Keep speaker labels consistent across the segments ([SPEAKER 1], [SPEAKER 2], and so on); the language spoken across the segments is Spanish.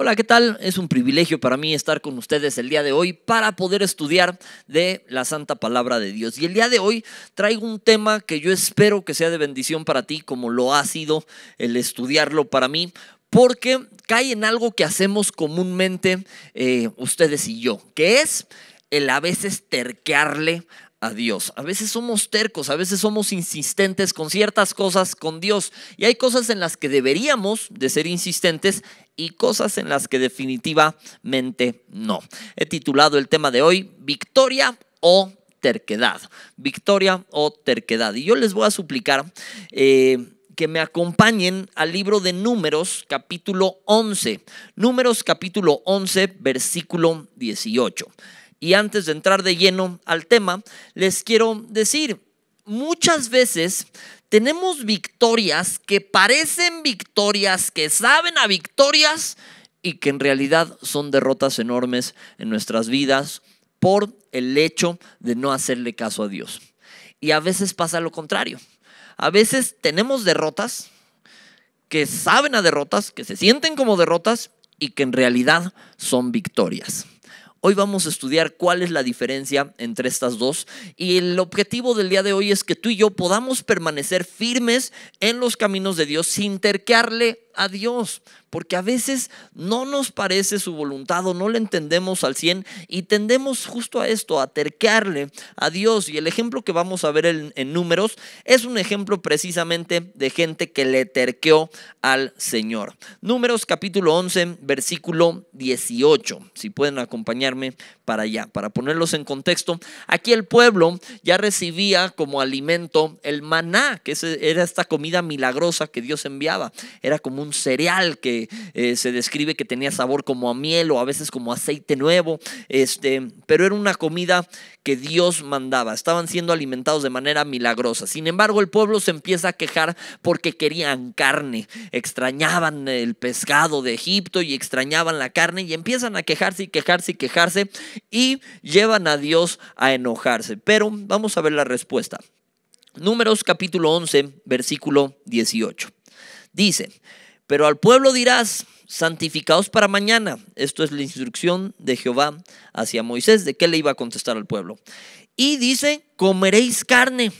[SPEAKER 1] Hola, ¿qué tal? Es un privilegio para mí estar con ustedes el día de hoy para poder estudiar de la Santa Palabra de Dios. Y el día de hoy traigo un tema que yo espero que sea de bendición para ti, como lo ha sido el estudiarlo para mí, porque cae en algo que hacemos comúnmente eh, ustedes y yo, que es el a veces terquearle a Dios. A veces somos tercos, a veces somos insistentes con ciertas cosas con Dios. Y hay cosas en las que deberíamos de ser insistentes y cosas en las que definitivamente no. He titulado el tema de hoy Victoria o terquedad. Victoria o terquedad. Y yo les voy a suplicar... Eh, que me acompañen al libro de Números capítulo 11. Números capítulo 11, versículo 18. Y antes de entrar de lleno al tema, les quiero decir, muchas veces tenemos victorias que parecen victorias, que saben a victorias y que en realidad son derrotas enormes en nuestras vidas por el hecho de no hacerle caso a Dios. Y a veces pasa lo contrario. A veces tenemos derrotas que saben a derrotas, que se sienten como derrotas y que en realidad son victorias. Hoy vamos a estudiar cuál es la diferencia entre estas dos y el objetivo del día de hoy es que tú y yo podamos permanecer firmes en los caminos de Dios sin terquearle a Dios, porque a veces no nos parece su voluntad o no le entendemos al 100 y tendemos justo a esto, a terquearle a Dios. Y el ejemplo que vamos a ver en, en números es un ejemplo precisamente de gente que le terqueó al Señor. Números capítulo 11, versículo 18, si pueden acompañarme para allá, para ponerlos en contexto. Aquí el pueblo ya recibía como alimento el maná, que era esta comida milagrosa que Dios enviaba. Era como un cereal que eh, se describe que tenía sabor como a miel o a veces como aceite nuevo, este, pero era una comida que Dios mandaba. Estaban siendo alimentados de manera milagrosa. Sin embargo, el pueblo se empieza a quejar porque querían carne, extrañaban el pescado de Egipto y extrañaban la carne y empiezan a quejarse y quejarse y quejarse y llevan a Dios a enojarse. Pero vamos a ver la respuesta. Números capítulo 11, versículo 18. Dice, pero al pueblo dirás, santificaos para mañana. Esto es la instrucción de Jehová hacia Moisés, de qué le iba a contestar al pueblo. Y dice, comeréis carne,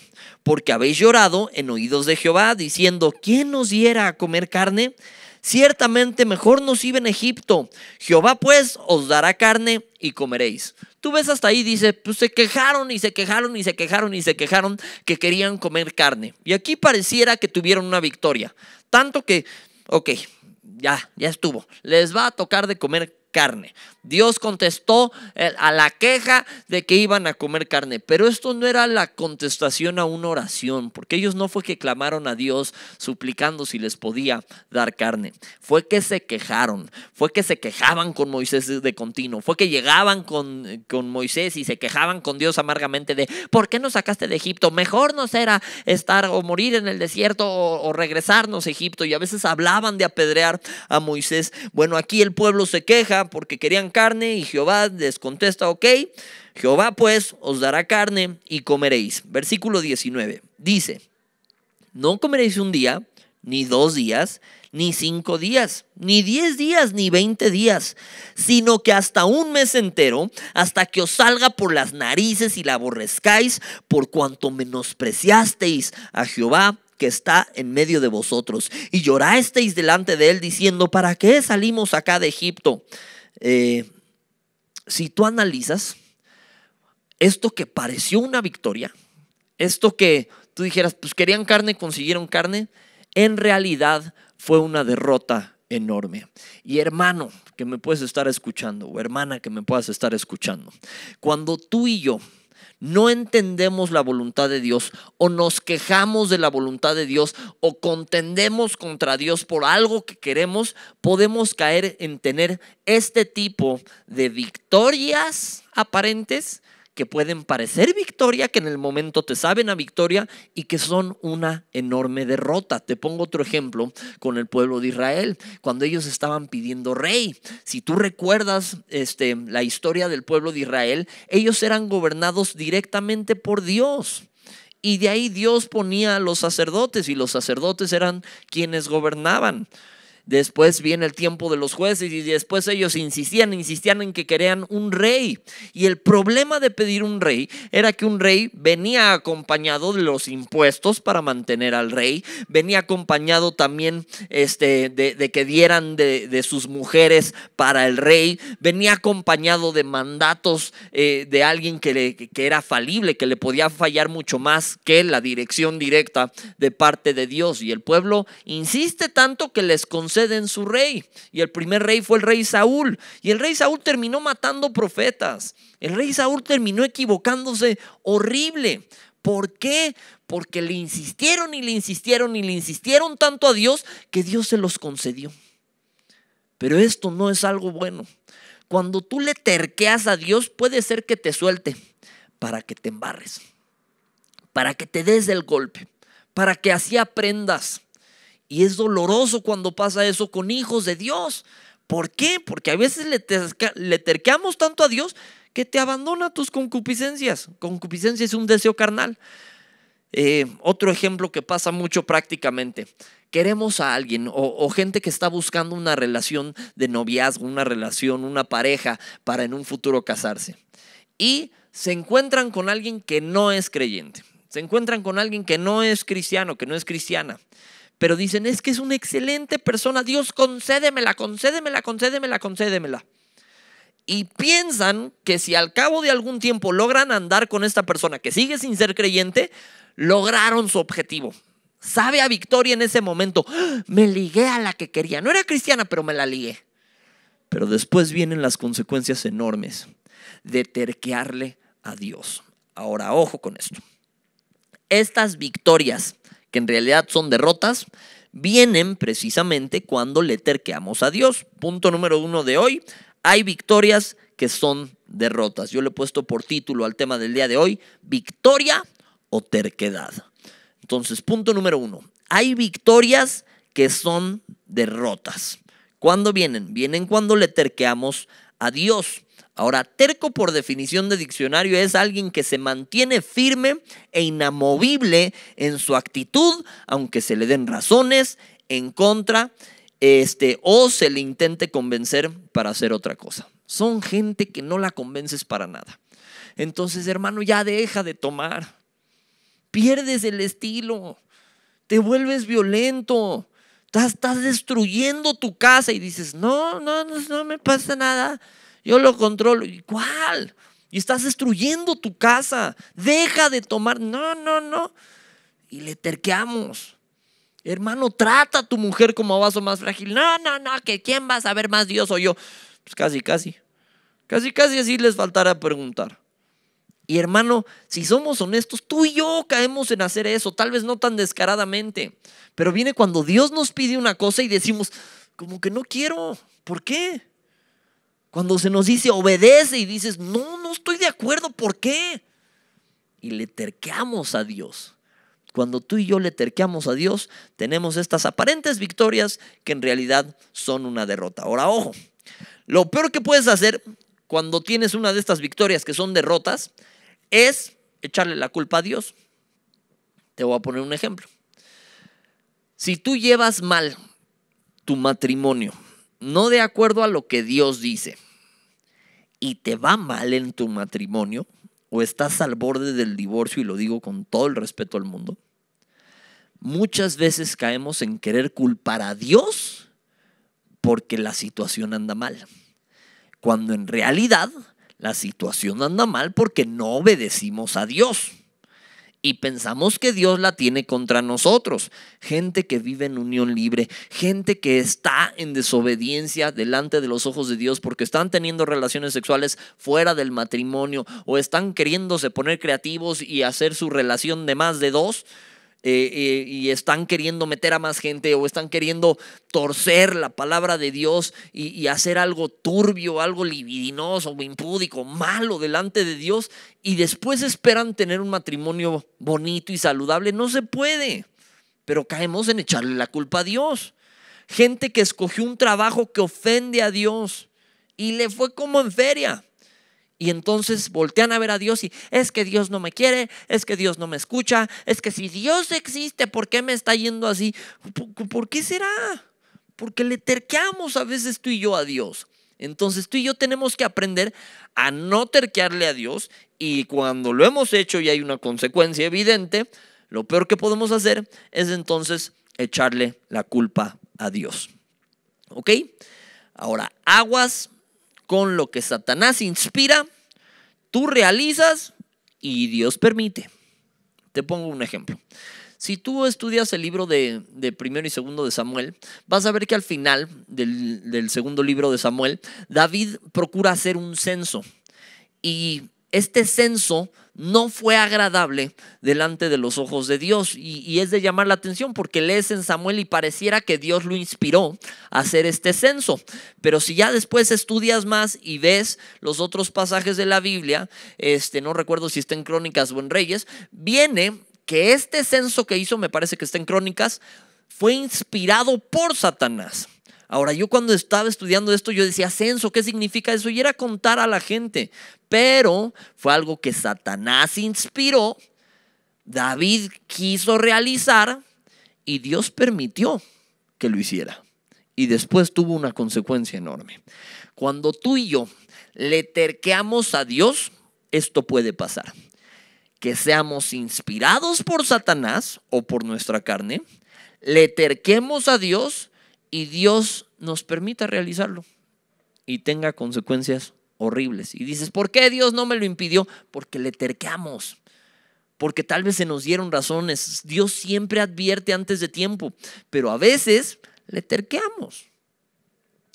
[SPEAKER 1] porque habéis llorado en oídos de Jehová, diciendo, ¿quién nos diera a comer carne? Ciertamente mejor nos iba en Egipto. Jehová pues os dará carne y comeréis. Tú ves hasta ahí, dice, pues se quejaron y se quejaron y se quejaron y se quejaron que querían comer carne. Y aquí pareciera que tuvieron una victoria. Tanto que ok, ya, ya estuvo. Les va a tocar de comer carne. Dios contestó eh, a la queja de que iban a comer carne, pero esto no era la contestación a una oración, porque ellos no fue que clamaron a Dios suplicando si les podía dar carne, fue que se quejaron, fue que se quejaban con Moisés de continuo, fue que llegaban con, con Moisés y se quejaban con Dios amargamente de, ¿por qué nos sacaste de Egipto? Mejor nos era estar o morir en el desierto o, o regresarnos a Egipto, y a veces hablaban de apedrear a Moisés. Bueno, aquí el pueblo se queja porque querían carne y Jehová les contesta, ok, Jehová pues os dará carne y comeréis. Versículo 19 dice, no comeréis un día, ni dos días, ni cinco días, ni diez días, ni veinte días, sino que hasta un mes entero, hasta que os salga por las narices y la aborrezcáis, por cuanto menospreciasteis a Jehová que está en medio de vosotros. Y llorasteis delante de él diciendo, ¿para qué salimos acá de Egipto? Eh, si tú analizas esto que pareció una victoria, esto que tú dijeras, pues querían carne, consiguieron carne, en realidad fue una derrota enorme. Y hermano que me puedes estar escuchando, o hermana que me puedas estar escuchando, cuando tú y yo no entendemos la voluntad de Dios o nos quejamos de la voluntad de Dios o contendemos contra Dios por algo que queremos, podemos caer en tener este tipo de victorias aparentes que pueden parecer victoria, que en el momento te saben a victoria y que son una enorme derrota. Te pongo otro ejemplo con el pueblo de Israel, cuando ellos estaban pidiendo rey. Si tú recuerdas este, la historia del pueblo de Israel, ellos eran gobernados directamente por Dios. Y de ahí Dios ponía a los sacerdotes y los sacerdotes eran quienes gobernaban. Después viene el tiempo de los jueces y después ellos insistían, insistían en que querían un rey. Y el problema de pedir un rey era que un rey venía acompañado de los impuestos para mantener al rey, venía acompañado también este, de, que dieran de, sus mujeres para el rey, venía acompañado de mandatos eh, de alguien que, era falible, que le podía fallar mucho más que la dirección directa de parte de Dios. Y el pueblo insiste tanto que les concede en su rey. Y el primer rey fue el rey Saúl. Y el rey Saúl terminó matando profetas. El rey Saúl terminó equivocándose horrible. ¿Por qué? Porque le insistieron y le insistieron y le insistieron tanto a Dios que Dios se los concedió. Pero esto no es algo bueno. Cuando tú le terqueas a Dios puede ser que te suelte para que te embarres, para que te des el golpe, para que así aprendas. Y es doloroso cuando pasa eso con hijos de Dios. ¿Por qué? Porque a veces le, terqueamos tanto a Dios que te abandona tus concupiscencias. Concupiscencia es un deseo carnal. Eh, otro ejemplo que pasa mucho prácticamente. Queremos a alguien o, o, gente que está buscando una relación de noviazgo, una relación, una pareja para en un futuro casarse. Y se encuentran con alguien que no es creyente. Se encuentran con alguien que no es cristiano, que no es cristiana pero dicen, es que es una excelente persona, Dios concédemela, concédemela, concédemela, concédemela. Y piensan que si al cabo de algún tiempo logran andar con esta persona que sigue sin ser creyente, lograron su objetivo. Sabe a victoria en ese momento. ¡Ah! Me ligué a la que quería. No era cristiana, pero me la ligué. Pero después vienen las consecuencias enormes de terquearle a Dios. Ahora, ojo con esto. Estas victorias que en realidad son derrotas, vienen precisamente cuando le terqueamos a Dios. Punto número uno de hoy, hay victorias que son derrotas. Yo le he puesto por título al tema del día de hoy, victoria o terquedad. Entonces, punto número uno, hay victorias que son derrotas. ¿Cuándo vienen? Vienen cuando le terqueamos a Dios. Ahora, terco por definición de diccionario es alguien que se mantiene firme e inamovible en su actitud, aunque se le den razones en contra este, o se le intente convencer para hacer otra cosa. Son gente que no la convences para nada. Entonces, hermano, ya deja de tomar. Pierdes el estilo. Te vuelves violento. Estás, destruyendo tu casa y dices, no, no, no, no me pasa nada yo lo controlo. ¿Y cuál? Y estás destruyendo tu casa. Deja de tomar. No, no, no. Y le terqueamos. Hermano, trata a tu mujer como vaso más frágil. No, no, no, que quién va a saber más Dios o yo. Pues casi, casi. Casi, casi así les faltará preguntar. Y hermano, si somos honestos, tú y yo caemos en hacer eso, tal vez no tan descaradamente, pero viene cuando Dios nos pide una cosa y decimos, como que no quiero, ¿por qué? Cuando se nos dice obedece y dices, no, no estoy de acuerdo, ¿por qué? Y le terqueamos a Dios. Cuando tú y yo le terqueamos a Dios, tenemos estas aparentes victorias que en realidad son una derrota. Ahora, ojo, lo peor que puedes hacer cuando tienes una de estas victorias que son derrotas es echarle la culpa a Dios. Te voy a poner un ejemplo. Si tú llevas mal tu matrimonio, no de acuerdo a lo que Dios dice y te va mal en tu matrimonio o estás al borde del divorcio, y lo digo con todo el respeto al mundo, muchas veces caemos en querer culpar a Dios porque la situación anda mal, cuando en realidad la situación anda mal porque no obedecimos a Dios y pensamos que Dios la tiene contra nosotros. Gente que vive en unión libre, gente que está en desobediencia delante de los ojos de Dios porque están teniendo relaciones sexuales fuera del matrimonio o están queriéndose poner creativos y hacer su relación de más de dos. Eh, eh, y están queriendo meter a más gente o están queriendo torcer la palabra de Dios y, y hacer algo turbio, algo libidinoso, impúdico, malo delante de Dios y después esperan tener un matrimonio bonito y saludable. No se puede, pero caemos en echarle la culpa a Dios. Gente que escogió un trabajo que ofende a Dios y le fue como en feria. Y entonces voltean a ver a Dios y es que Dios no me quiere, es que Dios no me escucha, es que si Dios existe, ¿por qué me está yendo así? ¿Por, qué será? Porque le terqueamos a veces tú y yo a Dios. Entonces tú y yo tenemos que aprender a no terquearle a Dios y cuando lo hemos hecho y hay una consecuencia evidente, lo peor que podemos hacer es entonces echarle la culpa a Dios. ¿Ok? Ahora, aguas con lo que Satanás inspira, tú realizas y Dios permite. Te pongo un ejemplo. Si tú estudias el libro de, primero y segundo de Samuel, vas a ver que al final del, del segundo libro de Samuel, David procura hacer un censo. Y este censo no fue agradable delante de los ojos de Dios. Y, es de llamar la atención porque lees en Samuel y pareciera que Dios lo inspiró a hacer este censo. Pero si ya después estudias más y ves los otros pasajes de la Biblia, este, no recuerdo si está en Crónicas o en Reyes, viene que este censo que hizo, me parece que está en Crónicas, fue inspirado por Satanás. Ahora, yo cuando estaba estudiando esto, yo decía, censo, ¿qué significa eso? Y era contar a la gente. Pero fue algo que Satanás inspiró, David quiso realizar y Dios permitió que lo hiciera. Y después tuvo una consecuencia enorme. Cuando tú y yo le terqueamos a Dios, esto puede pasar. Que seamos inspirados por Satanás o por nuestra carne, le terquemos a Dios y Dios nos permita realizarlo y tenga consecuencias horribles. Y dices, ¿por qué Dios no me lo impidió? Porque le terqueamos, porque tal vez se nos dieron razones. Dios siempre advierte antes de tiempo, pero a veces le terqueamos.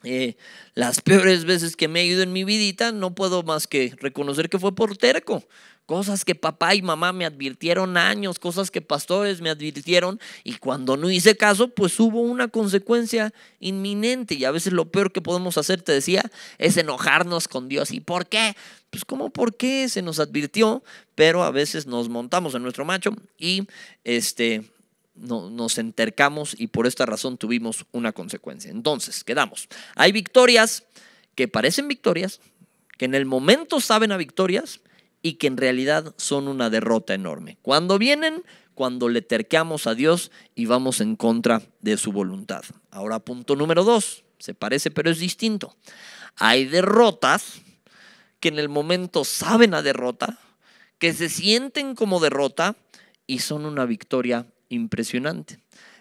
[SPEAKER 1] Eh, las peores veces que me he ido en mi vidita, no puedo más que reconocer que fue por terco. Cosas que papá y mamá me advirtieron años, cosas que pastores me advirtieron y cuando no hice caso, pues hubo una consecuencia inminente y a veces lo peor que podemos hacer, te decía, es enojarnos con Dios. ¿Y por qué? Pues como por qué se nos advirtió, pero a veces nos montamos en nuestro macho y este nos entercamos y por esta razón tuvimos una consecuencia. Entonces, quedamos. Hay victorias que parecen victorias, que en el momento saben a victorias y que en realidad son una derrota enorme. Cuando vienen, cuando le terqueamos a Dios y vamos en contra de su voluntad. Ahora, punto número dos, se parece pero es distinto. Hay derrotas que en el momento saben a derrota, que se sienten como derrota y son una victoria impresionante.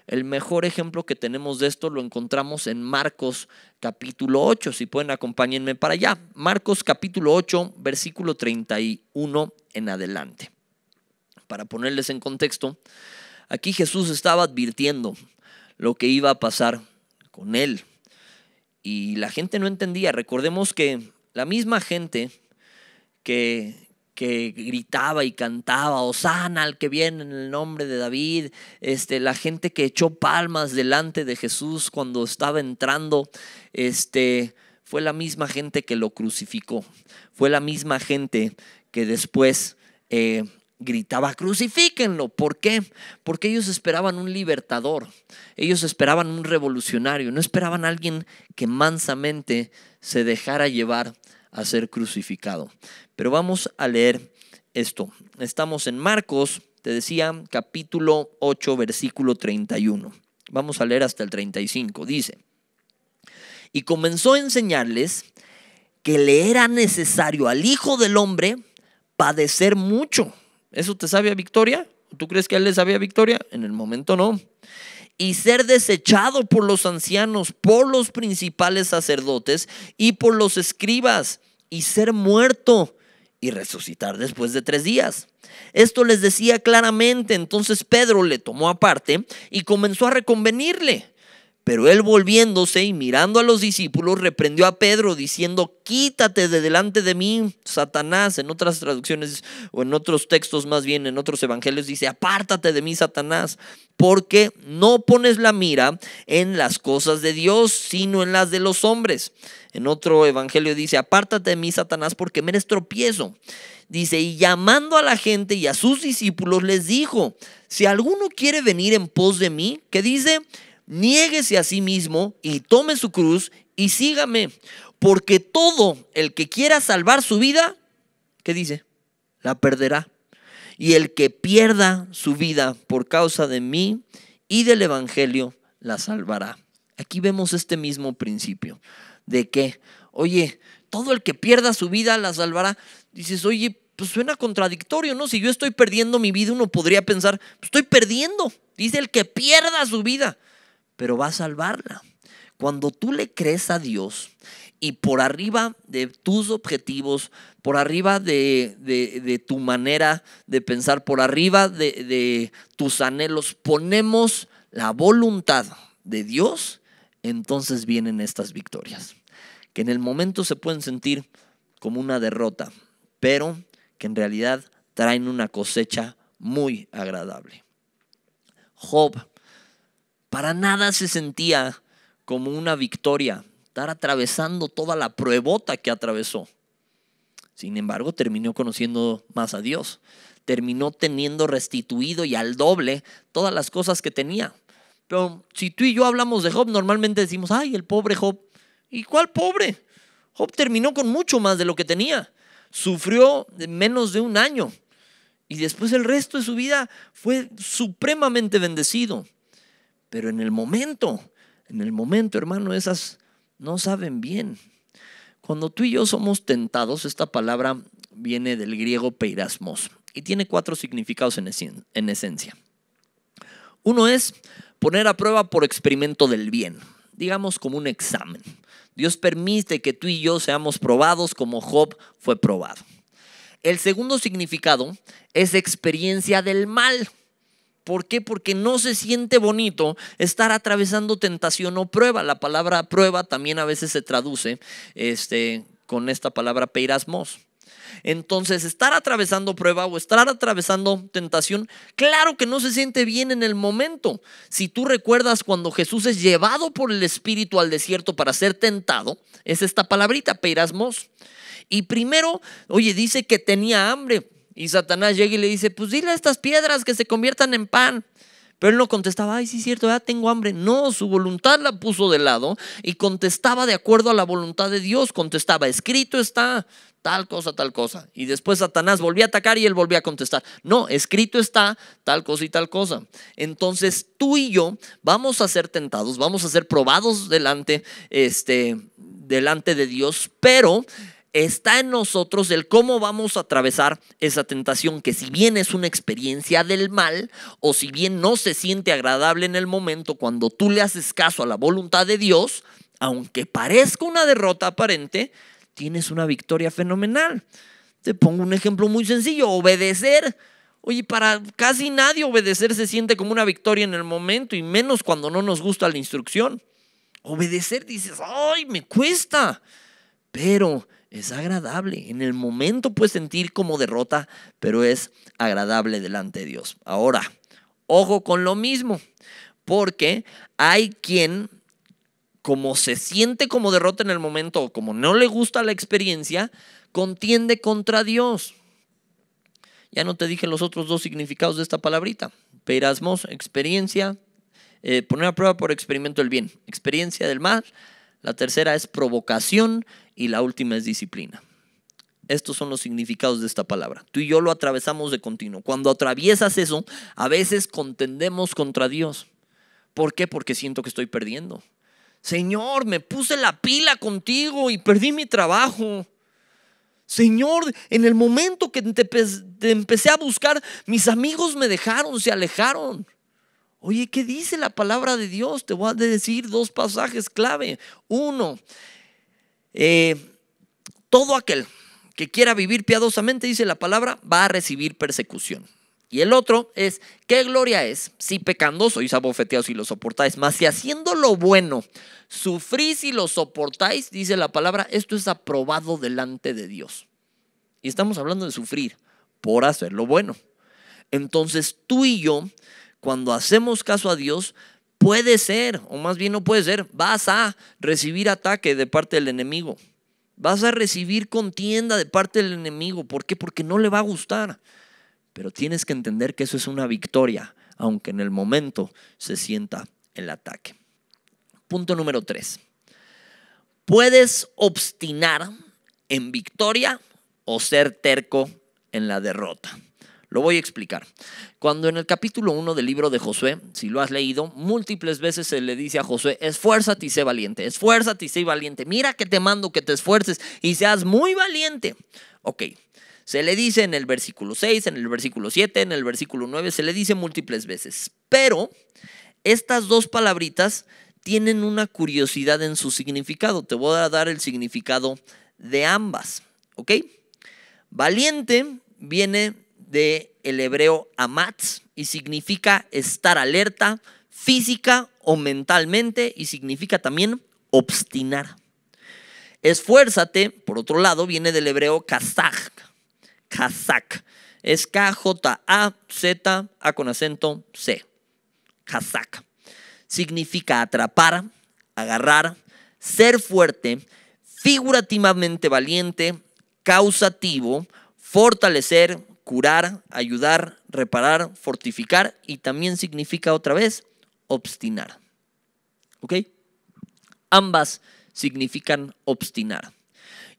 [SPEAKER 1] El mejor ejemplo que tenemos de esto lo encontramos en Marcos capítulo 8. Si pueden, acompáñenme para allá. Marcos capítulo 8, versículo 31 en adelante. Para ponerles en contexto, aquí Jesús estaba advirtiendo lo que iba a pasar con él. Y la gente no entendía. Recordemos que la misma gente que, que gritaba y cantaba, Osana al que viene en el nombre de David, este, la gente que echó palmas delante de Jesús cuando estaba entrando, este, fue la misma gente que lo crucificó, fue la misma gente que después eh, gritaba, crucifíquenlo. ¿Por qué? Porque ellos esperaban un libertador, ellos esperaban un revolucionario, no esperaban a alguien que mansamente se dejara llevar a ser crucificado. Pero vamos a leer esto. Estamos en Marcos, te decía, capítulo 8, versículo 31. Vamos a leer hasta el 35. Dice, y comenzó a enseñarles que le era necesario al Hijo del Hombre padecer mucho. ¿Eso te sabe victoria? ¿Tú crees que él le sabía victoria? En el momento no y ser desechado por los ancianos, por los principales sacerdotes y por los escribas, y ser muerto y resucitar después de tres días. Esto les decía claramente, entonces Pedro le tomó aparte y comenzó a reconvenirle. Pero él volviéndose y mirando a los discípulos, reprendió a Pedro diciendo, quítate de delante de mí, Satanás. En otras traducciones o en otros textos más bien, en otros evangelios dice, apártate de mí, Satanás, porque no pones la mira en las cosas de Dios, sino en las de los hombres. En otro evangelio dice, apártate de mí, Satanás, porque me eres tropiezo. Dice, y llamando a la gente y a sus discípulos les dijo, si alguno quiere venir en pos de mí, ¿qué dice? niéguese a sí mismo y tome su cruz y sígame, porque todo el que quiera salvar su vida, ¿qué dice? La perderá. Y el que pierda su vida por causa de mí y del Evangelio, la salvará. Aquí vemos este mismo principio, de que, oye, todo el que pierda su vida la salvará. Dices, oye, pues suena contradictorio, ¿no? Si yo estoy perdiendo mi vida, uno podría pensar, pues estoy perdiendo. Dice el que pierda su vida pero va a salvarla. Cuando tú le crees a Dios y por arriba de tus objetivos, por arriba de, de, tu manera de pensar, por arriba de, de tus anhelos, ponemos la voluntad de Dios, entonces vienen estas victorias, que en el momento se pueden sentir como una derrota, pero que en realidad traen una cosecha muy agradable. Job para nada se sentía como una victoria estar atravesando toda la pruebota que atravesó. Sin embargo, terminó conociendo más a Dios. Terminó teniendo restituido y al doble todas las cosas que tenía. Pero si tú y yo hablamos de Job, normalmente decimos, ay, el pobre Job. ¿Y cuál pobre? Job terminó con mucho más de lo que tenía. Sufrió menos de un año. Y después el resto de su vida fue supremamente bendecido. Pero en el momento, en el momento, hermano, esas no saben bien. Cuando tú y yo somos tentados, esta palabra viene del griego peirasmos y tiene cuatro significados en, esencia. Uno es poner a prueba por experimento del bien, digamos como un examen. Dios permite que tú y yo seamos probados como Job fue probado. El segundo significado es experiencia del mal ¿Por qué? Porque no se siente bonito estar atravesando tentación o prueba. La palabra prueba también a veces se traduce este, con esta palabra peirasmos. Entonces, estar atravesando prueba o estar atravesando tentación, claro que no se siente bien en el momento. Si tú recuerdas cuando Jesús es llevado por el Espíritu al desierto para ser tentado, es esta palabrita, peirasmos. Y primero, oye, dice que tenía hambre. Y Satanás llega y le dice, pues dile a estas piedras que se conviertan en pan. Pero él no contestaba, ay, sí es cierto, ya tengo hambre. No, su voluntad la puso de lado y contestaba de acuerdo a la voluntad de Dios. Contestaba, escrito está tal cosa, tal cosa. Y después Satanás volvió a atacar y él volvió a contestar, no, escrito está tal cosa y tal cosa. Entonces tú y yo vamos a ser tentados, vamos a ser probados delante, este, delante de Dios, pero está en nosotros el cómo vamos a atravesar esa tentación, que si bien es una experiencia del mal, o si bien no se siente agradable en el momento cuando tú le haces caso a la voluntad de Dios, aunque parezca una derrota aparente, tienes una victoria fenomenal. Te pongo un ejemplo muy sencillo, obedecer. Oye, para casi nadie obedecer se siente como una victoria en el momento y menos cuando no nos gusta la instrucción. Obedecer dices, ay, me cuesta. Pero es agradable. En el momento puedes sentir como derrota, pero es agradable delante de Dios. Ahora, ojo con lo mismo, porque hay quien, como se siente como derrota en el momento, como no le gusta la experiencia, contiende contra Dios. Ya no te dije los otros dos significados de esta palabrita. Perasmos, experiencia, eh, poner a prueba por experimento el bien, experiencia del mal, la tercera es provocación y la última es disciplina. Estos son los significados de esta palabra. Tú y yo lo atravesamos de continuo. Cuando atraviesas eso, a veces contendemos contra Dios. ¿Por qué? Porque siento que estoy perdiendo. Señor, me puse la pila contigo y perdí mi trabajo. Señor, en el momento que te, empecé a buscar, mis amigos me dejaron, se alejaron. Oye, ¿qué dice la palabra de Dios? Te voy a decir dos pasajes clave. Uno, eh, todo aquel que quiera vivir piadosamente, dice la palabra, va a recibir persecución. Y el otro es, ¿qué gloria es si pecando sois abofeteados y lo soportáis? Más si haciendo lo bueno sufrís y lo soportáis, dice la palabra, esto es aprobado delante de Dios. Y estamos hablando de sufrir por hacer lo bueno. Entonces tú y yo cuando hacemos caso a Dios, puede ser, o más bien no puede ser, vas a recibir ataque de parte del enemigo. Vas a recibir contienda de parte del enemigo. ¿Por qué? Porque no le va a gustar. Pero tienes que entender que eso es una victoria, aunque en el momento se sienta el ataque. Punto número tres. Puedes obstinar en victoria o ser terco en la derrota. Lo voy a explicar. Cuando en el capítulo 1 del libro de Josué, si lo has leído, múltiples veces se le dice a Josué, esfuérzate y sé valiente, esfuérzate y sé valiente, mira que te mando que te esfuerces y seas muy valiente. Ok, se le dice en el versículo 6, en el versículo 7, en el versículo 9, se le dice múltiples veces, pero estas dos palabritas tienen una curiosidad en su significado. Te voy a dar el significado de ambas, ¿ok? Valiente viene del hebreo amatz y significa estar alerta física o mentalmente y significa también obstinar. Esfuérzate, por otro lado, viene del hebreo Kazak. Kazak. Es K-J-A-Z, A con acento C. Kazak. Significa atrapar, agarrar, ser fuerte, figurativamente valiente, causativo, fortalecer, curar, ayudar, reparar, fortificar y también significa otra vez obstinar. ¿Ok? Ambas significan obstinar.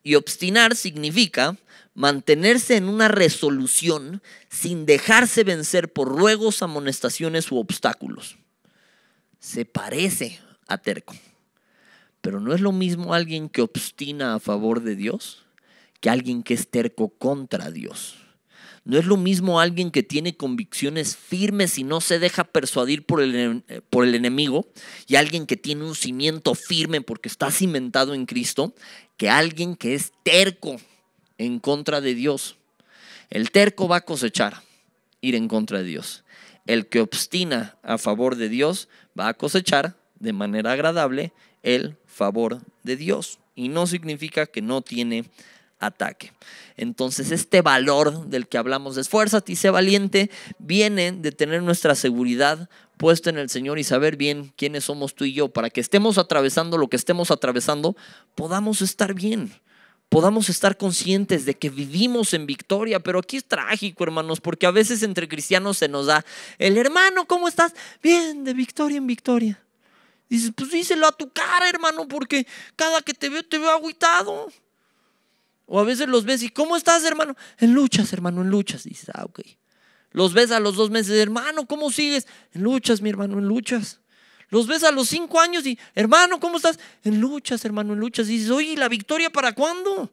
[SPEAKER 1] Y obstinar significa mantenerse en una resolución sin dejarse vencer por ruegos, amonestaciones u obstáculos. Se parece a terco, pero no es lo mismo alguien que obstina a favor de Dios que alguien que es terco contra Dios. No es lo mismo alguien que tiene convicciones firmes y no se deja persuadir por el, eh, por el enemigo y alguien que tiene un cimiento firme porque está cimentado en Cristo que alguien que es terco en contra de Dios. El terco va a cosechar ir en contra de Dios. El que obstina a favor de Dios va a cosechar de manera agradable el favor de Dios. Y no significa que no tiene ataque. Entonces este valor del que hablamos de esfuérzate y sé valiente viene de tener nuestra seguridad puesta en el Señor y saber bien quiénes somos tú y yo, para que estemos atravesando lo que estemos atravesando, podamos estar bien podamos estar conscientes de que vivimos en victoria, pero aquí es trágico, hermanos, porque a veces entre cristianos se nos da, el hermano, ¿cómo estás? Bien, de victoria en victoria. Dices, pues díselo a tu cara, hermano, porque cada que te veo te veo agüitado. O a veces los ves y, ¿cómo estás, hermano? En luchas, hermano, en luchas. Dices, ah, ok. Los ves a los dos meses, hermano, ¿cómo sigues? En luchas, mi hermano, en luchas. Los ves a los cinco años y, hermano, ¿cómo estás? En luchas, hermano, en luchas. Y dices, oye, ¿y la victoria para cuándo?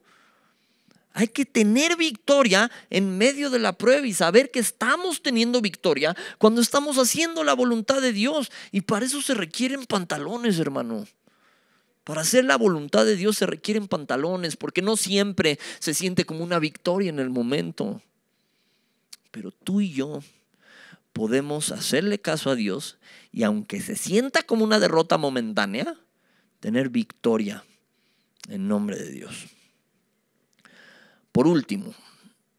[SPEAKER 1] Hay que tener victoria en medio de la prueba y saber que estamos teniendo victoria cuando estamos haciendo la voluntad de Dios. Y para eso se requieren pantalones, hermano. Para hacer la voluntad de Dios se requieren pantalones, porque no siempre se siente como una victoria en el momento. Pero tú y yo podemos hacerle caso a Dios y aunque se sienta como una derrota momentánea, tener victoria en nombre de Dios. Por último,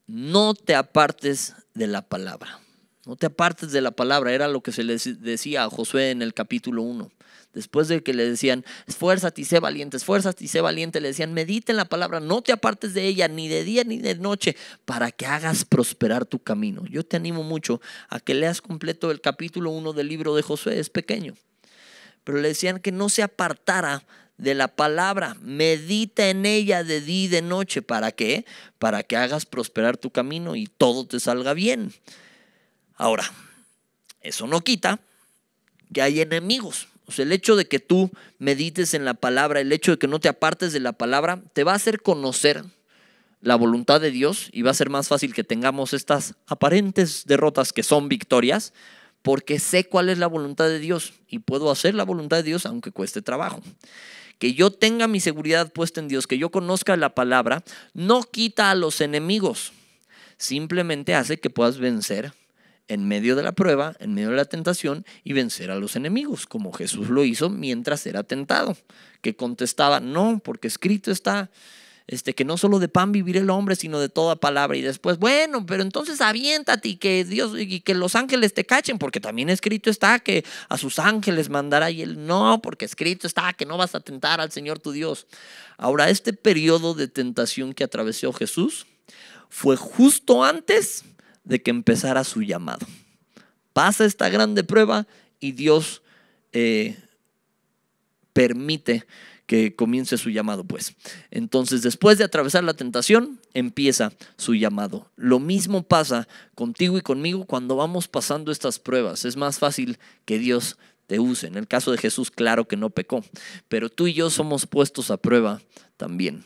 [SPEAKER 1] no te apartes de la palabra. No te apartes de la palabra, era lo que se les decía a Josué en el capítulo 1. Después de que le decían, esfuérzate y sé valiente, esfuérzate y sé valiente, le decían, medita en la palabra, no te apartes de ella ni de día ni de noche, para que hagas prosperar tu camino. Yo te animo mucho a que leas completo el capítulo 1 del libro de Josué, es pequeño. Pero le decían que no se apartara de la palabra, medita en ella de día y de noche. ¿Para qué? Para que hagas prosperar tu camino y todo te salga bien. Ahora, eso no quita que hay enemigos. O el hecho de que tú medites en la palabra, el hecho de que no te apartes de la palabra, te va a hacer conocer la voluntad de Dios y va a ser más fácil que tengamos estas aparentes derrotas que son victorias, porque sé cuál es la voluntad de Dios y puedo hacer la voluntad de Dios aunque cueste trabajo. Que yo tenga mi seguridad puesta en Dios, que yo conozca la palabra, no quita a los enemigos, simplemente hace que puedas vencer en medio de la prueba, en medio de la tentación y vencer a los enemigos, como Jesús lo hizo mientras era tentado, que contestaba, no, porque escrito está. Este, que no solo de pan vivir el hombre, sino de toda palabra. Y después, bueno, pero entonces aviéntate y que Dios y que los ángeles te cachen, porque también escrito está que a sus ángeles mandará y él no, porque escrito está que no vas a tentar al Señor tu Dios. Ahora, este periodo de tentación que atravesó Jesús fue justo antes de que empezara su llamado. Pasa esta grande prueba y Dios eh, permite que comience su llamado, pues. Entonces, después de atravesar la tentación, empieza su llamado. Lo mismo pasa contigo y conmigo cuando vamos pasando estas pruebas. Es más fácil que Dios te use. En el caso de Jesús, claro que no pecó, pero tú y yo somos puestos a prueba también.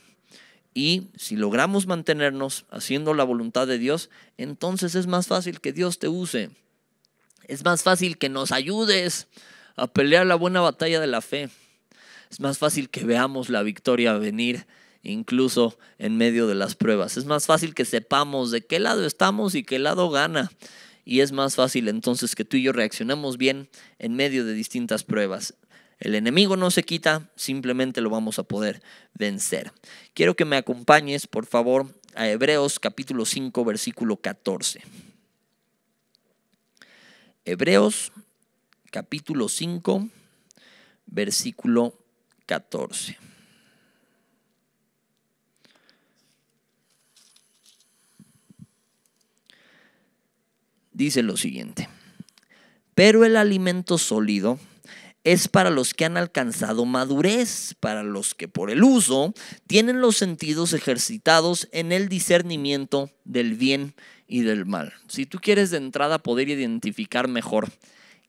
[SPEAKER 1] Y si logramos mantenernos haciendo la voluntad de Dios, entonces es más fácil que Dios te use. Es más fácil que nos ayudes a pelear la buena batalla de la fe. Es más fácil que veamos la victoria venir incluso en medio de las pruebas. Es más fácil que sepamos de qué lado estamos y qué lado gana. Y es más fácil entonces que tú y yo reaccionemos bien en medio de distintas pruebas. El enemigo no se quita, simplemente lo vamos a poder vencer. Quiero que me acompañes, por favor, a Hebreos capítulo 5, versículo 14. Hebreos capítulo 5, versículo 14. Dice lo siguiente, pero el alimento sólido es para los que han alcanzado madurez, para los que por el uso tienen los sentidos ejercitados en el discernimiento del bien y del mal. Si tú quieres de entrada poder identificar mejor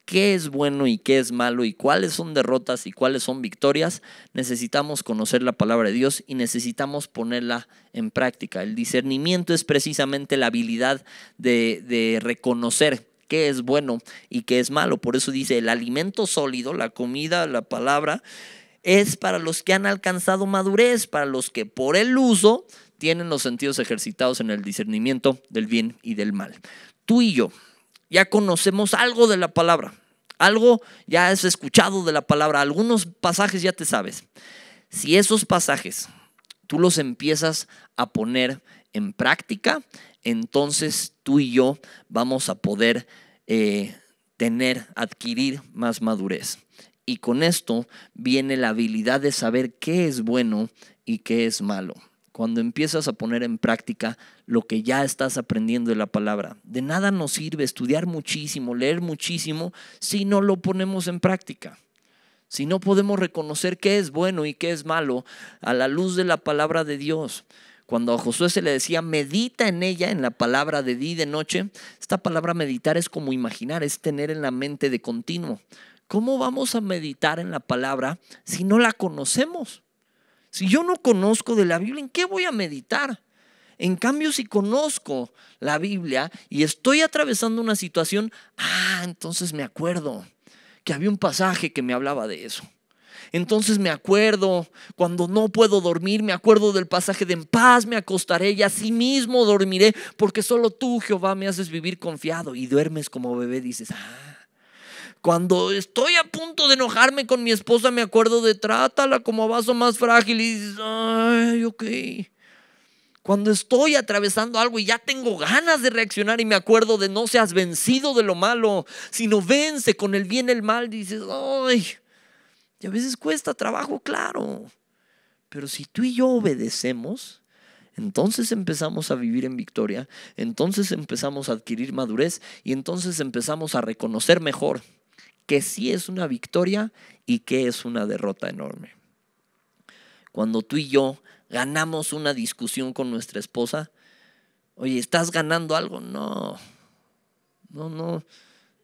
[SPEAKER 1] qué es bueno y qué es malo y cuáles son derrotas y cuáles son victorias, necesitamos conocer la palabra de Dios y necesitamos ponerla en práctica. El discernimiento es precisamente la habilidad de, reconocer qué es bueno y qué es malo. Por eso dice, el alimento sólido, la comida, la palabra, es para los que han alcanzado madurez, para los que por el uso tienen los sentidos ejercitados en el discernimiento del bien y del mal. Tú y yo ya conocemos algo de la palabra, algo ya has escuchado de la palabra, algunos pasajes ya te sabes. Si esos pasajes tú los empiezas a poner en práctica, entonces tú y yo vamos a poder eh, tener, adquirir más madurez. Y con esto viene la habilidad de saber qué es bueno y qué es malo. Cuando empiezas a poner en práctica lo que ya estás aprendiendo de la palabra. De nada nos sirve estudiar muchísimo, leer muchísimo, si no lo ponemos en práctica. Si no podemos reconocer qué es bueno y qué es malo a la luz de la palabra de Dios. Cuando a Josué se le decía, medita en ella, en la palabra de día y de noche, esta palabra meditar es como imaginar, es tener en la mente de continuo. ¿Cómo vamos a meditar en la palabra si no la conocemos? Si yo no conozco de la Biblia, ¿en qué voy a meditar? En cambio, si conozco la Biblia y estoy atravesando una situación, ah, entonces me acuerdo que había un pasaje que me hablaba de eso. Entonces me acuerdo, cuando no puedo dormir, me acuerdo del pasaje de en paz me acostaré y así mismo dormiré, porque solo tú, Jehová, me haces vivir confiado y duermes como bebé, dices, ah. Cuando estoy a punto de enojarme con mi esposa, me acuerdo de trátala como vaso más frágil y dices, ay, ok. Cuando estoy atravesando algo y ya tengo ganas de reaccionar y me acuerdo de no seas vencido de lo malo, sino vence con el bien el mal, dices, ay. Y a veces cuesta trabajo, claro. Pero si tú y yo obedecemos, entonces empezamos a vivir en victoria, entonces empezamos a adquirir madurez y entonces empezamos a reconocer mejor que sí es una victoria y que es una derrota enorme. Cuando tú y yo ganamos una discusión con nuestra esposa, oye, ¿estás ganando algo? No, no, no.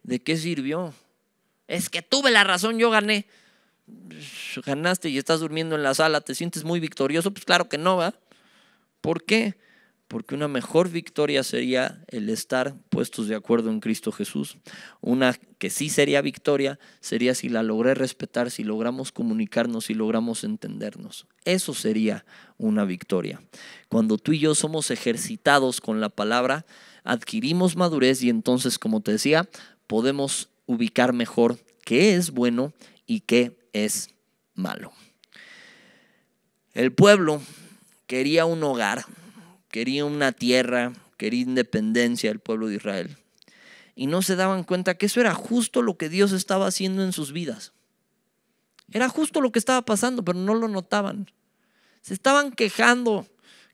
[SPEAKER 1] ¿De qué sirvió? Es que tuve la razón, yo gané ganaste y estás durmiendo en la sala, te sientes muy victorioso, pues claro que no va. ¿Por qué? Porque una mejor victoria sería el estar puestos de acuerdo en Cristo Jesús. Una que sí sería victoria sería si la logré respetar, si logramos comunicarnos, si logramos entendernos. Eso sería una victoria. Cuando tú y yo somos ejercitados con la palabra, adquirimos madurez y entonces, como te decía, podemos ubicar mejor qué es bueno y qué es malo. El pueblo quería un hogar, quería una tierra, quería independencia del pueblo de Israel. Y no se daban cuenta que eso era justo lo que Dios estaba haciendo en sus vidas. Era justo lo que estaba pasando, pero no lo notaban. Se estaban quejando,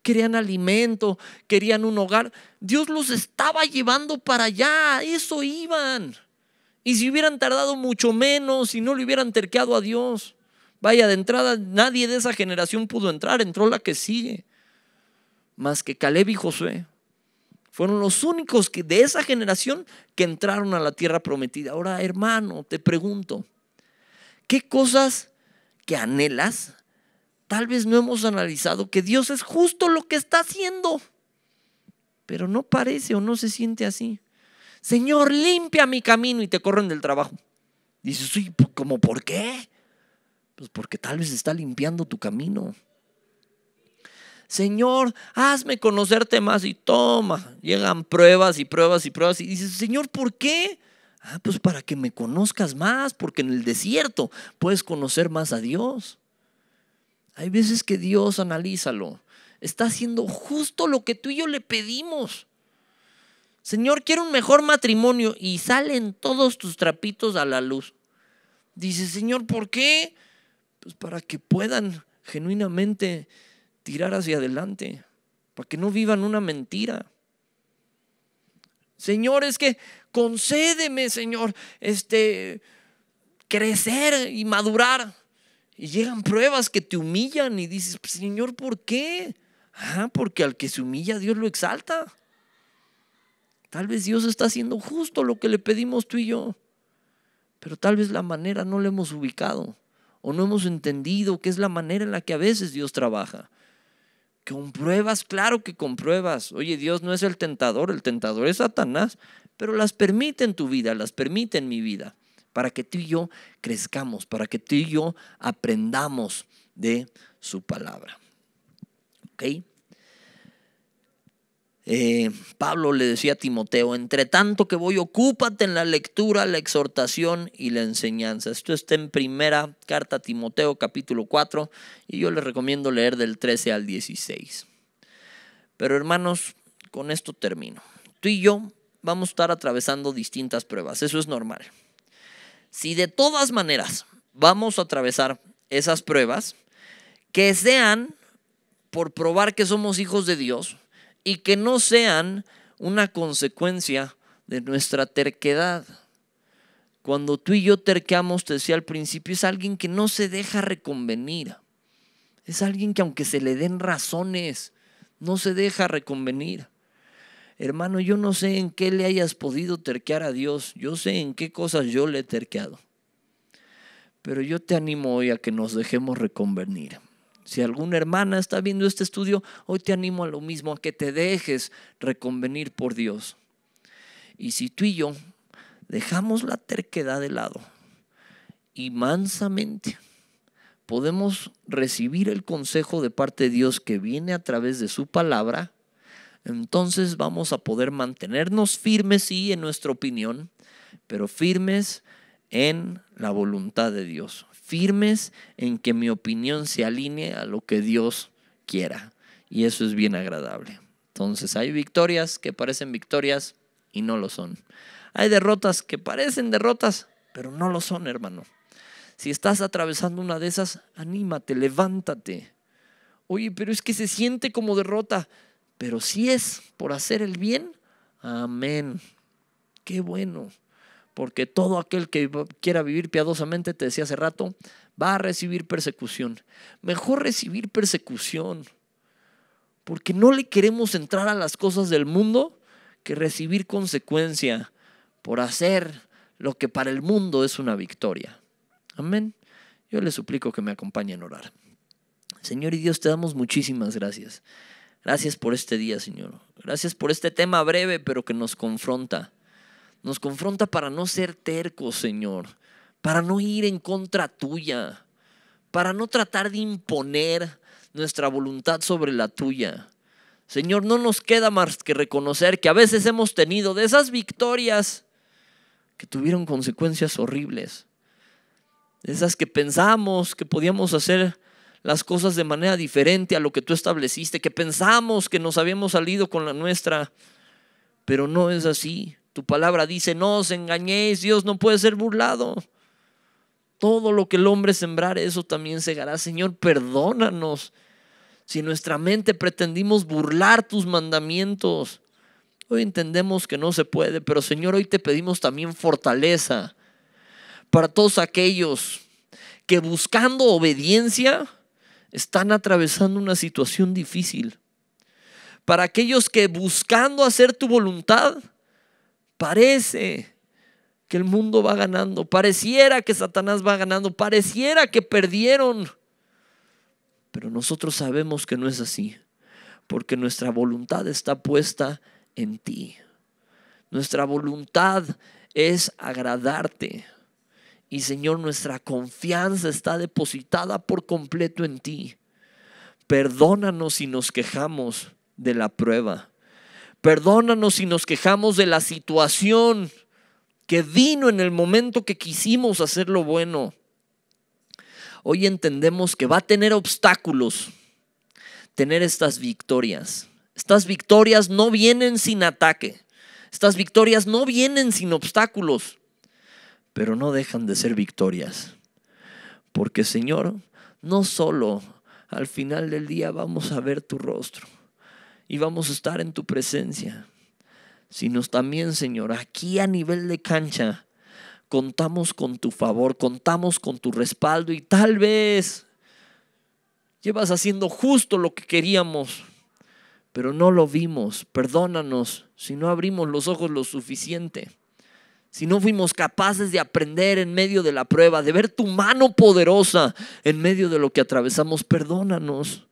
[SPEAKER 1] querían alimento, querían un hogar. Dios los estaba llevando para allá, eso iban. Y si hubieran tardado mucho menos y no le hubieran terqueado a Dios. Vaya, de entrada nadie de esa generación pudo entrar, entró la que sigue. Más que Caleb y Josué. Fueron los únicos que de esa generación que entraron a la tierra prometida. Ahora, hermano, te pregunto, ¿qué cosas que anhelas tal vez no hemos analizado? Que Dios es justo lo que está haciendo, pero no parece o no se siente así. Señor, limpia mi camino y te corren del trabajo. Dices, sí, ¿cómo por qué? Pues porque tal vez está limpiando tu camino. Señor, hazme conocerte más y toma. Llegan pruebas y pruebas y pruebas y dices, Señor, ¿por qué? Ah, pues para que me conozcas más, porque en el desierto puedes conocer más a Dios. Hay veces que Dios, analízalo, está haciendo justo lo que tú y yo le pedimos. Señor, quiero un mejor matrimonio y salen todos tus trapitos a la luz. Dice, Señor, ¿por qué? Pues para que puedan genuinamente tirar hacia adelante, para que no vivan una mentira. Señor, es que concédeme, Señor, este crecer y madurar. Y llegan pruebas que te humillan y dices, Señor, ¿por qué? Ah, porque al que se humilla Dios lo exalta. Tal vez Dios está haciendo justo lo que le pedimos tú y yo, pero tal vez la manera no la hemos ubicado o no hemos entendido que es la manera en la que a veces Dios trabaja. Compruebas, claro que compruebas. Oye, Dios no es el tentador, el tentador es Satanás, pero las permite en tu vida, las permite en mi vida, para que tú y yo crezcamos, para que tú y yo aprendamos de su palabra. ¿Ok? Eh, Pablo le decía a Timoteo, entre tanto que voy, ocúpate en la lectura, la exhortación y la enseñanza. Esto está en primera carta a Timoteo capítulo 4 y yo les recomiendo leer del 13 al 16. Pero hermanos, con esto termino. Tú y yo vamos a estar atravesando distintas pruebas, eso es normal. Si de todas maneras vamos a atravesar esas pruebas, que sean por probar que somos hijos de Dios, y que no sean una consecuencia de nuestra terquedad. Cuando tú y yo terqueamos, te decía al principio, es alguien que no se deja reconvenir. Es alguien que aunque se le den razones, no se deja reconvenir. Hermano, yo no sé en qué le hayas podido terquear a Dios, yo sé en qué cosas yo le he terqueado. Pero yo te animo hoy a que nos dejemos reconvenir. Si alguna hermana está viendo este estudio, hoy te animo a lo mismo, a que te dejes reconvenir por Dios. Y si tú y yo dejamos la terquedad de lado y mansamente podemos recibir el consejo de parte de Dios que viene a través de su palabra, entonces vamos a poder mantenernos firmes, sí, en nuestra opinión, pero firmes en la voluntad de Dios firmes en que mi opinión se alinee a lo que Dios quiera. Y eso es bien agradable. Entonces hay victorias que parecen victorias y no lo son. Hay derrotas que parecen derrotas, pero no lo son, hermano. Si estás atravesando una de esas, anímate, levántate. Oye, pero es que se siente como derrota, pero si es por hacer el bien, amén. Qué bueno porque todo aquel que quiera vivir piadosamente, te decía hace rato, va a recibir persecución. Mejor recibir persecución, porque no le queremos entrar a las cosas del mundo que recibir consecuencia por hacer lo que para el mundo es una victoria. Amén. Yo le suplico que me acompañe en orar. Señor y Dios, te damos muchísimas gracias. Gracias por este día, Señor. Gracias por este tema breve, pero que nos confronta. Nos confronta para no ser tercos, Señor, para no ir en contra tuya, para no tratar de imponer nuestra voluntad sobre la tuya. Señor, no nos queda más que reconocer que a veces hemos tenido de esas victorias que tuvieron consecuencias horribles, esas que pensamos que podíamos hacer las cosas de manera diferente a lo que tú estableciste, que pensamos que nos habíamos salido con la nuestra, pero no es así palabra dice, no os engañéis, Dios no puede ser burlado. Todo lo que el hombre sembrar eso también segará. Señor, perdónanos si nuestra mente pretendimos burlar tus mandamientos. Hoy entendemos que no se puede, pero Señor, hoy te pedimos también fortaleza para todos aquellos que buscando obediencia están atravesando una situación difícil. Para aquellos que buscando hacer tu voluntad Parece que el mundo va ganando, pareciera que Satanás va ganando, pareciera que perdieron. Pero nosotros sabemos que no es así, porque nuestra voluntad está puesta en ti. Nuestra voluntad es agradarte. Y Señor, nuestra confianza está depositada por completo en ti. Perdónanos si nos quejamos de la prueba. Perdónanos si nos quejamos de la situación que vino en el momento que quisimos hacer lo bueno. Hoy entendemos que va a tener obstáculos tener estas victorias. Estas victorias no vienen sin ataque. Estas victorias no vienen sin obstáculos, pero no dejan de ser victorias. Porque Señor, no solo al final del día vamos a ver tu rostro, y vamos a estar en tu presencia, sino también, Señor, aquí a nivel de cancha, contamos con tu favor, contamos con tu respaldo y tal vez llevas haciendo justo lo que queríamos, pero no lo vimos. Perdónanos si no abrimos los ojos lo suficiente, si no fuimos capaces de aprender en medio de la prueba, de ver tu mano poderosa en medio de lo que atravesamos. Perdónanos.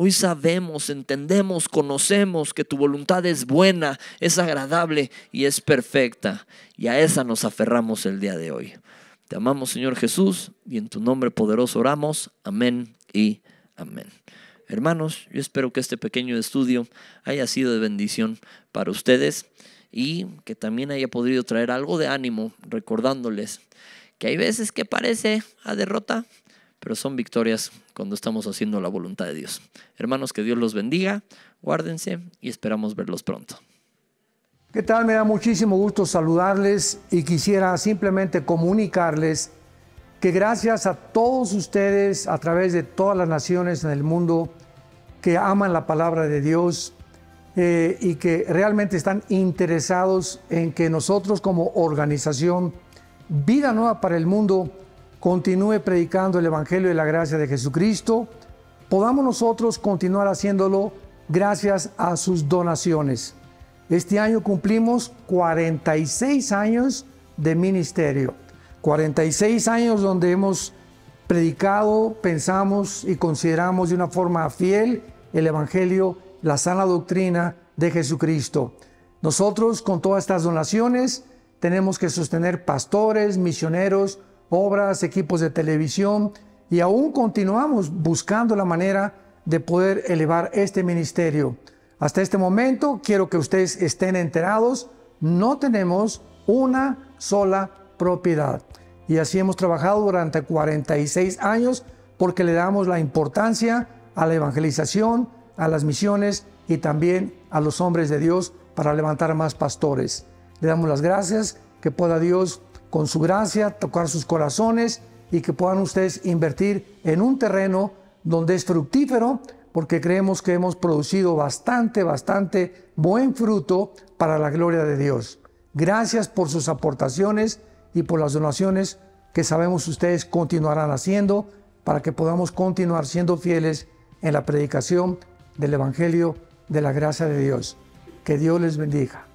[SPEAKER 1] Hoy sabemos, entendemos, conocemos que tu voluntad es buena, es agradable y es perfecta. Y a esa nos aferramos el día de hoy. Te amamos Señor Jesús y en tu nombre poderoso oramos. Amén y amén. Hermanos, yo espero que este pequeño estudio haya sido de bendición para ustedes y que también haya podido traer algo de ánimo recordándoles que hay veces que parece a derrota, pero son victorias cuando estamos haciendo la voluntad de Dios. Hermanos, que Dios los bendiga, guárdense y esperamos verlos pronto.
[SPEAKER 2] ¿Qué tal? Me da muchísimo gusto saludarles y quisiera simplemente comunicarles que gracias a todos ustedes a través de todas las naciones en el mundo que aman la palabra de Dios eh, y que realmente están interesados en que nosotros como organización Vida Nueva para el Mundo continúe predicando el Evangelio de la gracia de Jesucristo, podamos nosotros continuar haciéndolo gracias a sus donaciones. Este año cumplimos 46 años de ministerio, 46 años donde hemos predicado, pensamos y consideramos de una forma fiel el Evangelio, la sana doctrina de Jesucristo. Nosotros con todas estas donaciones tenemos que sostener pastores, misioneros, obras, equipos de televisión y aún continuamos buscando la manera de poder elevar este ministerio. Hasta este momento quiero que ustedes estén enterados, no tenemos una sola propiedad. Y así hemos trabajado durante 46 años porque le damos la importancia a la evangelización, a las misiones y también a los hombres de Dios para levantar más pastores. Le damos las gracias, que pueda Dios con su gracia, tocar sus corazones y que puedan ustedes invertir en un terreno donde es fructífero, porque creemos que hemos producido bastante, bastante buen fruto para la gloria de Dios. Gracias por sus aportaciones y por las donaciones que sabemos ustedes continuarán haciendo para que podamos continuar siendo fieles en la predicación del Evangelio de la gracia de Dios. Que Dios les bendiga.